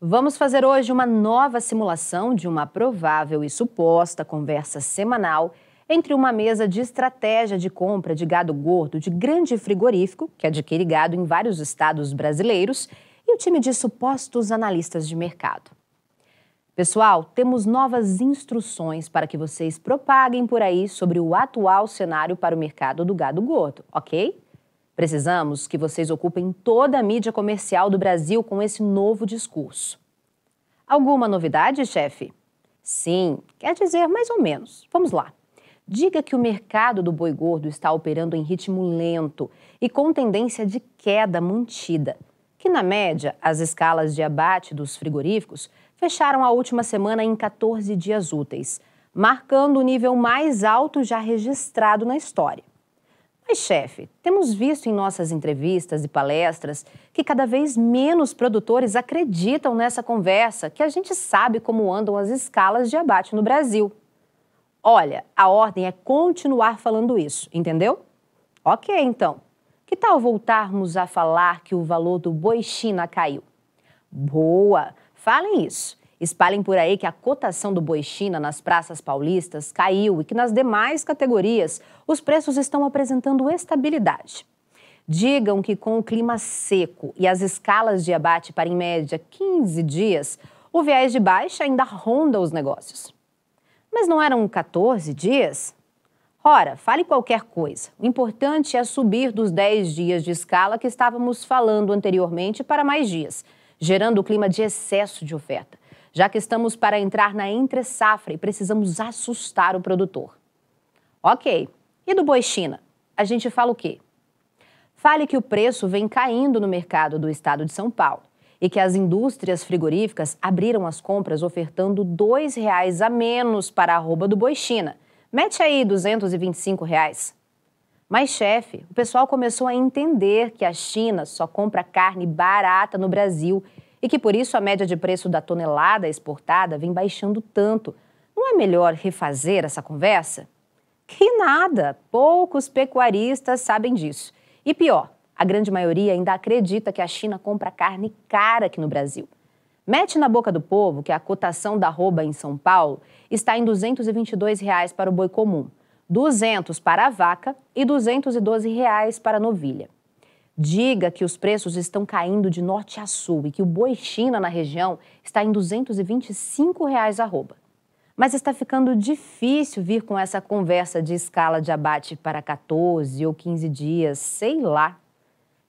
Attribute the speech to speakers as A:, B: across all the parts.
A: Vamos fazer hoje uma nova simulação de uma provável e suposta conversa semanal entre uma mesa de estratégia de compra de gado gordo de grande frigorífico, que adquire gado em vários estados brasileiros, e o time de supostos analistas de mercado. Pessoal, temos novas instruções para que vocês propaguem por aí sobre o atual cenário para o mercado do gado gordo, ok? Precisamos que vocês ocupem toda a mídia comercial do Brasil com esse novo discurso. Alguma novidade, chefe? Sim, quer dizer mais ou menos. Vamos lá. Diga que o mercado do boi gordo está operando em ritmo lento e com tendência de queda mantida, que na média as escalas de abate dos frigoríficos fecharam a última semana em 14 dias úteis, marcando o nível mais alto já registrado na história. Mas, chefe, temos visto em nossas entrevistas e palestras que cada vez menos produtores acreditam nessa conversa, que a gente sabe como andam as escalas de abate no Brasil. Olha, a ordem é continuar falando isso, entendeu? Ok, então. Que tal voltarmos a falar que o valor do boi China caiu? Boa! Falem isso. Espalhem por aí que a cotação do boi China nas praças paulistas caiu e que nas demais categorias os preços estão apresentando estabilidade. Digam que com o clima seco e as escalas de abate para em média 15 dias, o viés de baixa ainda ronda os negócios. Mas não eram 14 dias? Ora, fale qualquer coisa. O importante é subir dos 10 dias de escala que estávamos falando anteriormente para mais dias, gerando o clima de excesso de oferta já que estamos para entrar na entre-safra e precisamos assustar o produtor. Ok, e do boi China? A gente fala o quê? Fale que o preço vem caindo no mercado do estado de São Paulo e que as indústrias frigoríficas abriram as compras ofertando R$ 2,00 a menos para a arroba do boi China. Mete aí R$ 225,00. Reais. Mas, chefe, o pessoal começou a entender que a China só compra carne barata no Brasil e que por isso a média de preço da tonelada exportada vem baixando tanto. Não é melhor refazer essa conversa? Que nada! Poucos pecuaristas sabem disso. E pior, a grande maioria ainda acredita que a China compra carne cara aqui no Brasil. Mete na boca do povo que a cotação da arroba em São Paulo está em R$ 222 reais para o boi comum, 200 para a vaca e 212 reais para a novilha diga que os preços estão caindo de norte a sul e que o boi China na região está em R$ 225,00 reais arroba. Mas está ficando difícil vir com essa conversa de escala de abate para 14 ou 15 dias, sei lá.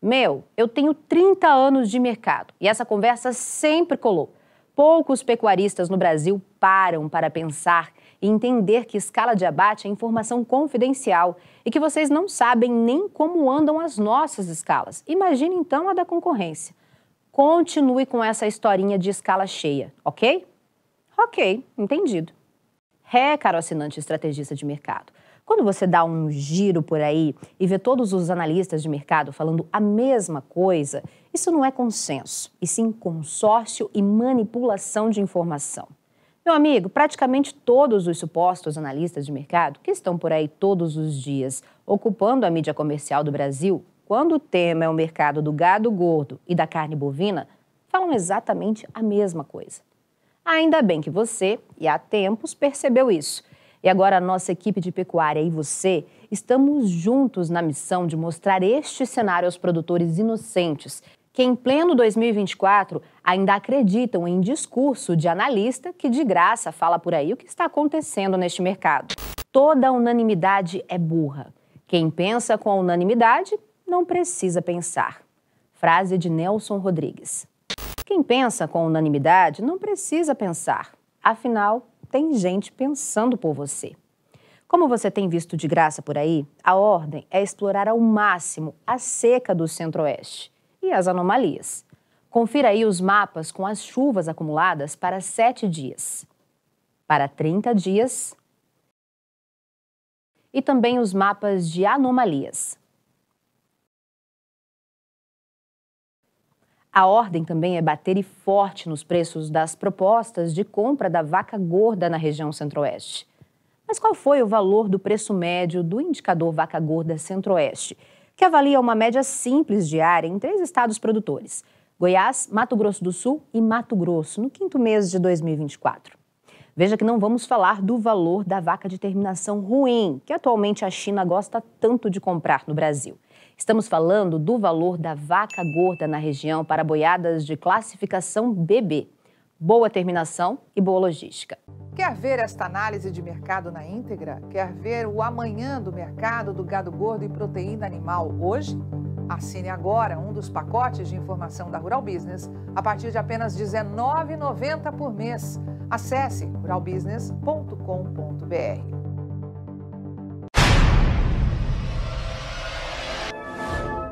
A: Meu, eu tenho 30 anos de mercado e essa conversa sempre colou. Poucos pecuaristas no Brasil param para pensar e entender que escala de abate é informação confidencial e que vocês não sabem nem como andam as nossas escalas. Imagine então a da concorrência. Continue com essa historinha de escala cheia, ok? Ok, entendido. Ré, caro assinante estrategista de mercado. Quando você dá um giro por aí e vê todos os analistas de mercado falando a mesma coisa, isso não é consenso, e sim consórcio e manipulação de informação. Meu amigo, praticamente todos os supostos analistas de mercado que estão por aí todos os dias ocupando a mídia comercial do Brasil, quando o tema é o mercado do gado gordo e da carne bovina, falam exatamente a mesma coisa. Ainda bem que você, e há tempos, percebeu isso. E agora a nossa equipe de pecuária e você estamos juntos na missão de mostrar este cenário aos produtores inocentes que em pleno 2024 ainda acreditam em discurso de analista que de graça fala por aí o que está acontecendo neste mercado. Toda unanimidade é burra. Quem pensa com unanimidade não precisa pensar. Frase de Nelson Rodrigues. Quem pensa com unanimidade não precisa pensar. Afinal, tem gente pensando por você. Como você tem visto de graça por aí, a ordem é explorar ao máximo a seca do Centro-Oeste e as anomalias. Confira aí os mapas com as chuvas acumuladas para 7 dias, para 30 dias e também os mapas de anomalias. A ordem também é bater e forte nos preços das propostas de compra da vaca gorda na região centro-oeste. Mas qual foi o valor do preço médio do indicador vaca gorda centro-oeste? que avalia uma média simples diária em três estados produtores: Goiás, Mato Grosso do Sul e Mato Grosso, no quinto mês de 2024. Veja que não vamos falar do valor da vaca de terminação ruim, que atualmente a China gosta tanto de comprar no Brasil. Estamos falando do valor da vaca gorda na região para boiadas de classificação BB. Boa terminação e boa logística. Quer ver esta análise de mercado na íntegra? Quer ver o amanhã do mercado do gado gordo e proteína animal hoje? Assine agora um dos pacotes de informação da Rural Business a partir de apenas R$ 19,90 por mês. Acesse ruralbusiness.com.br.